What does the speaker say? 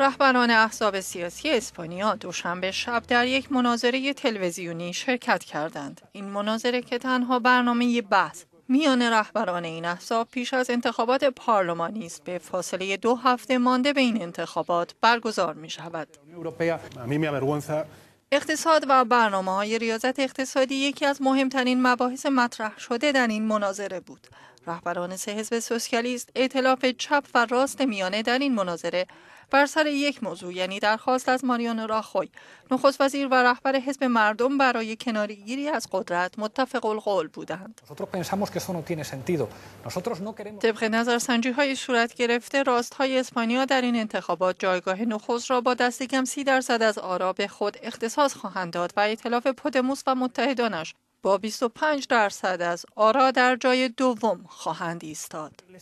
رهبران احزاب سیاسی اسپانیا دوشنبه شب در یک مناظره تلویزیونی شرکت کردند. این مناظره که تنها برنامه بحث میان رهبران این احزاب پیش از انتخابات پارلمانی است به فاصله دو هفته مانده به این انتخابات برگزار می شود. اقتصاد و برنامه های ریاضت اقتصادی یکی از مهمترین مباحث مطرح شده در این مناظره بود. رهبران سه حزب سوسیالیست اعتلاف چپ و راست میانه در این مناظره بر سر یک موضوع یعنی درخواست از ماریان راخوی نخست وزیر و رهبر حزب مردم برای کنارگیری از قدرت متفق القول بودند طبق نظر سنجی های صورت گرفته راست های اسپانیا در این انتخابات جایگاه نخست را با دست سی درصد از آرا به خود اختصاص خواهند داد و اطلاف پودموس و متحدانش با 25 درصد از آرا در جای دوم خواهند ایستاد.